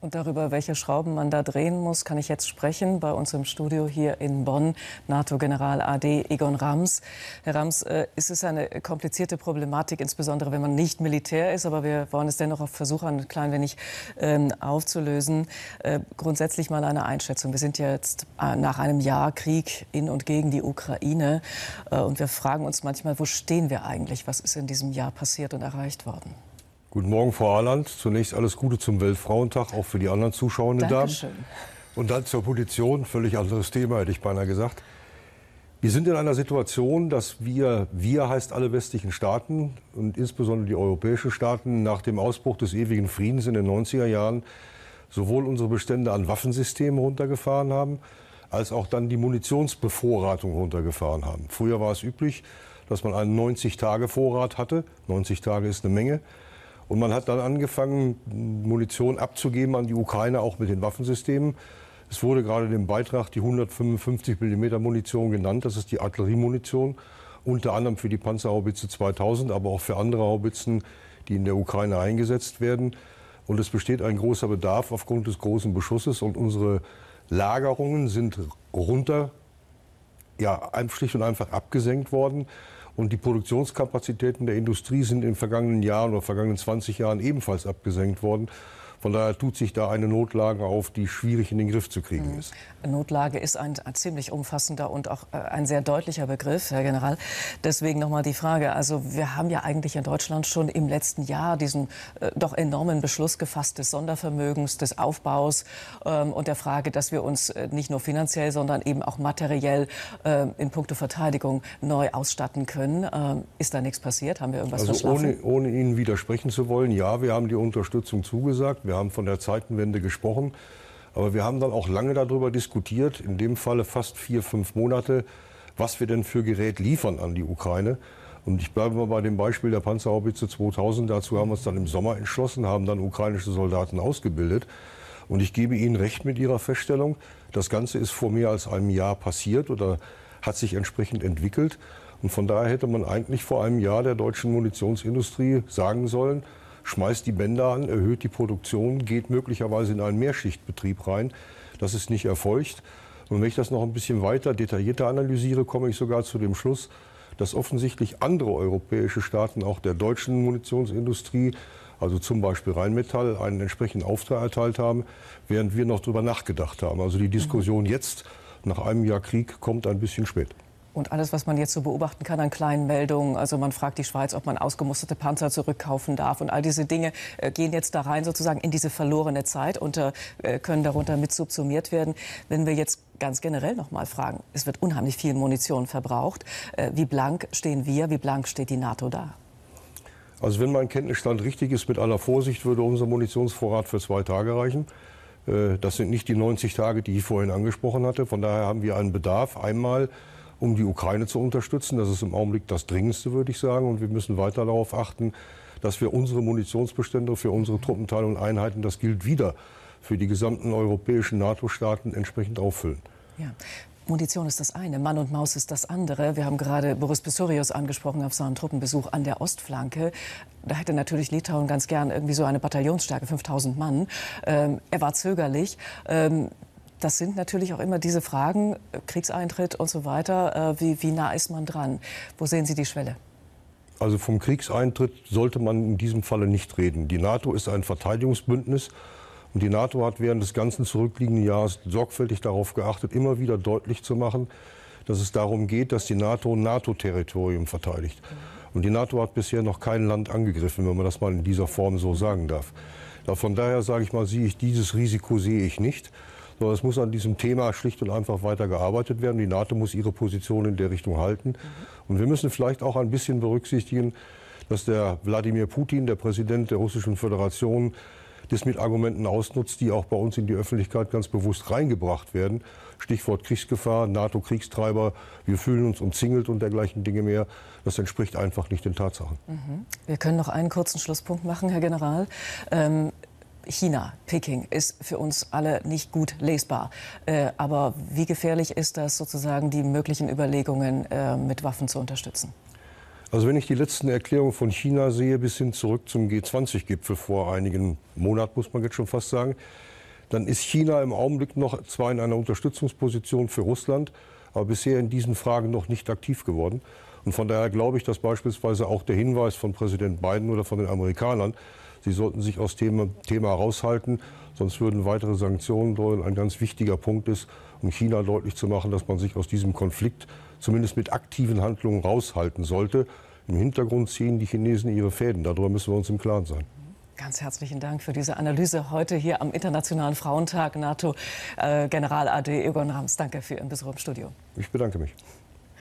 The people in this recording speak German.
Und darüber, welche Schrauben man da drehen muss, kann ich jetzt sprechen bei uns im Studio hier in Bonn, NATO-General AD Egon Rams. Herr Rams, äh, ist es eine komplizierte Problematik, insbesondere wenn man nicht Militär ist, aber wir wollen es dennoch auf Versuch ein klein wenig ähm, aufzulösen. Äh, grundsätzlich mal eine Einschätzung. Wir sind ja jetzt äh, nach einem Jahr Krieg in und gegen die Ukraine äh, und wir fragen uns manchmal, wo stehen wir eigentlich? Was ist in diesem Jahr passiert und erreicht worden? Guten Morgen, Frau Arland. Zunächst alles Gute zum Weltfrauentag, auch für die anderen Zuschauenden Dankeschön. Damen. Und dann zur Petition, völlig anderes Thema, hätte ich beinahe gesagt. Wir sind in einer Situation, dass wir, wir heißt alle westlichen Staaten und insbesondere die europäischen Staaten, nach dem Ausbruch des ewigen Friedens in den 90er Jahren sowohl unsere Bestände an Waffensystemen runtergefahren haben, als auch dann die Munitionsbevorratung runtergefahren haben. Früher war es üblich, dass man einen 90-Tage-Vorrat hatte. 90 Tage ist eine Menge. Und man hat dann angefangen, Munition abzugeben an die Ukraine, auch mit den Waffensystemen. Es wurde gerade in dem Beitrag die 155 mm Munition genannt. Das ist die Artilleriemunition, unter anderem für die Panzerhaubitze 2000, aber auch für andere Haubitzen, die in der Ukraine eingesetzt werden. Und es besteht ein großer Bedarf aufgrund des großen Beschusses. Und unsere Lagerungen sind runter, ja, schlicht und einfach abgesenkt worden. Und die Produktionskapazitäten der Industrie sind in den vergangenen Jahren oder vergangenen 20 Jahren ebenfalls abgesenkt worden. Von daher tut sich da eine Notlage auf, die schwierig in den Griff zu kriegen mhm. ist. Notlage ist ein, ein, ziemlich umfassender und auch äh, ein sehr deutlicher Begriff, Herr General. Deswegen nochmal die Frage. Also wir haben ja eigentlich in Deutschland schon im letzten Jahr diesen äh, doch enormen Beschluss gefasst des Sondervermögens, des Aufbaus ähm, und der Frage, dass wir uns äh, nicht nur finanziell, sondern eben auch materiell äh, in puncto Verteidigung neu ausstatten können. Ähm, ist da nichts passiert? Haben wir irgendwas also verschlafen? Ohne, ohne Ihnen widersprechen zu wollen, ja, wir haben die Unterstützung zugesagt. Wir haben von der Zeitenwende gesprochen. Aber wir haben dann auch lange darüber diskutiert, in dem Falle fast vier, fünf Monate, was wir denn für Gerät liefern an die Ukraine. Und ich bleibe mal bei dem Beispiel der Panzerhaubitze 2000. Dazu haben wir uns dann im Sommer entschlossen, haben dann ukrainische Soldaten ausgebildet. Und ich gebe Ihnen recht mit Ihrer Feststellung, das Ganze ist vor mehr als einem Jahr passiert oder hat sich entsprechend entwickelt. Und von daher hätte man eigentlich vor einem Jahr der deutschen Munitionsindustrie sagen sollen, schmeißt die Bänder an, erhöht die Produktion, geht möglicherweise in einen Mehrschichtbetrieb rein. Das ist nicht erfolgt. Und wenn ich das noch ein bisschen weiter detaillierter analysiere, komme ich sogar zu dem Schluss, dass offensichtlich andere europäische Staaten auch der deutschen Munitionsindustrie, also zum Beispiel Rheinmetall, einen entsprechenden Auftrag erteilt haben, während wir noch darüber nachgedacht haben. Also die Diskussion mhm. jetzt nach einem Jahr Krieg kommt ein bisschen spät. Und alles, was man jetzt so beobachten kann an kleinen Meldungen, also man fragt die Schweiz, ob man ausgemusterte Panzer zurückkaufen darf und all diese Dinge äh, gehen jetzt da rein sozusagen in diese verlorene Zeit und äh, äh, können darunter mit subsumiert werden. Wenn wir jetzt ganz generell noch mal fragen, es wird unheimlich viel Munition verbraucht. Äh, wie blank stehen wir, wie blank steht die NATO da? Also wenn mein Kenntnisstand richtig ist, mit aller Vorsicht würde unser Munitionsvorrat für zwei Tage reichen. Äh, das sind nicht die 90 Tage, die ich vorhin angesprochen hatte. Von daher haben wir einen Bedarf, einmal um die Ukraine zu unterstützen. Das ist im Augenblick das Dringendste, würde ich sagen. Und wir müssen weiter darauf achten, dass wir unsere Munitionsbestände für unsere Truppenteile und Einheiten, das gilt wieder für die gesamten europäischen NATO-Staaten, entsprechend auffüllen. Ja. Munition ist das eine, Mann und Maus ist das andere. Wir haben gerade Boris Pistorius angesprochen auf seinen Truppenbesuch an der Ostflanke. Da hätte natürlich Litauen ganz gern irgendwie so eine Bataillonsstärke, 5000 Mann. Ähm, er war zögerlich. Ähm, das sind natürlich auch immer diese Fragen, äh, Kriegseintritt und so weiter. Äh, wie, wie nah ist man dran? Wo sehen Sie die Schwelle? Also vom Kriegseintritt sollte man in diesem Falle nicht reden. Die NATO ist ein Verteidigungsbündnis. Und die NATO hat während des ganzen zurückliegenden Jahres sorgfältig darauf geachtet, immer wieder deutlich zu machen, dass es darum geht, dass die NATO NATO-Territorium verteidigt. Und die NATO hat bisher noch kein Land angegriffen, wenn man das mal in dieser Form so sagen darf. von daher sage ich mal, sehe ich dieses Risiko sehe ich nicht sondern es muss an diesem Thema schlicht und einfach weiter gearbeitet werden. Die NATO muss ihre Position in der Richtung halten. Und wir müssen vielleicht auch ein bisschen berücksichtigen, dass der Wladimir Putin, der Präsident der Russischen Föderation, das mit Argumenten ausnutzt, die auch bei uns in die Öffentlichkeit ganz bewusst reingebracht werden. Stichwort Kriegsgefahr, NATO-Kriegstreiber, wir fühlen uns umzingelt und dergleichen Dinge mehr. Das entspricht einfach nicht den Tatsachen. Mhm. Wir können noch einen kurzen Schlusspunkt machen, Herr General. Ähm, China, Peking, ist für uns alle nicht gut lesbar. Äh, aber wie gefährlich ist das sozusagen, die möglichen Überlegungen äh, mit Waffen zu unterstützen? Also wenn ich die letzten Erklärungen von China sehe, bis hin zurück zum G20-Gipfel vor einigen Monaten, muss man jetzt schon fast sagen, dann ist China im Augenblick noch zwar in einer Unterstützungsposition für Russland, aber bisher in diesen Fragen noch nicht aktiv geworden. Und von daher glaube ich, dass beispielsweise auch der Hinweis von Präsident Biden oder von den Amerikanern, Sie sollten sich aus dem Thema raushalten, sonst würden weitere Sanktionen drohen. Ein ganz wichtiger Punkt ist, um China deutlich zu machen, dass man sich aus diesem Konflikt zumindest mit aktiven Handlungen raushalten sollte. Im Hintergrund ziehen die Chinesen ihre Fäden. Darüber müssen wir uns im Klaren sein. Ganz herzlichen Dank für diese Analyse heute hier am Internationalen Frauentag. NATO-General äh, AD Egon Rams, danke für Ihren Besuch im Studio. Ich bedanke mich.